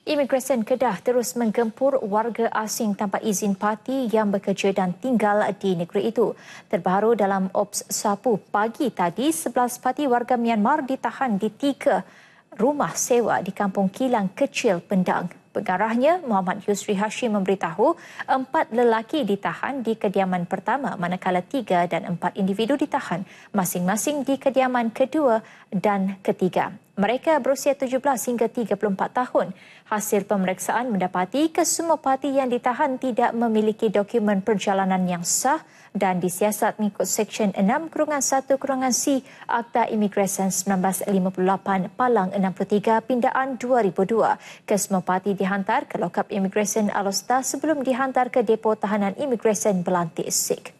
Imigresen Kedah terus menggempur warga asing tanpa izin parti yang bekerja dan tinggal di negeri itu. Terbaru dalam Ops Sapu pagi tadi, 11 parti warga Myanmar ditahan di tiga rumah sewa di kampung Kilang Kecil Pendang, Pengarahnya Muhammad Yusri Hashim memberitahu empat lelaki ditahan di kediaman pertama manakala tiga dan empat individu ditahan masing-masing di kediaman kedua dan ketiga. Mereka berusia 17 hingga 34 tahun. Hasil pemeriksaan mendapati kesemua parti yang ditahan tidak memiliki dokumen perjalanan yang sah dan disiasat mengikut Seksyen 6 Kurungan 1 Kurungan C Akta Imigresen 1958 Palang 63 Pindaan 2002. Kesemua parti di dihantar ke lokap imigresen Alostar sebelum dihantar ke depo tahanan imigresen Belantik Sik.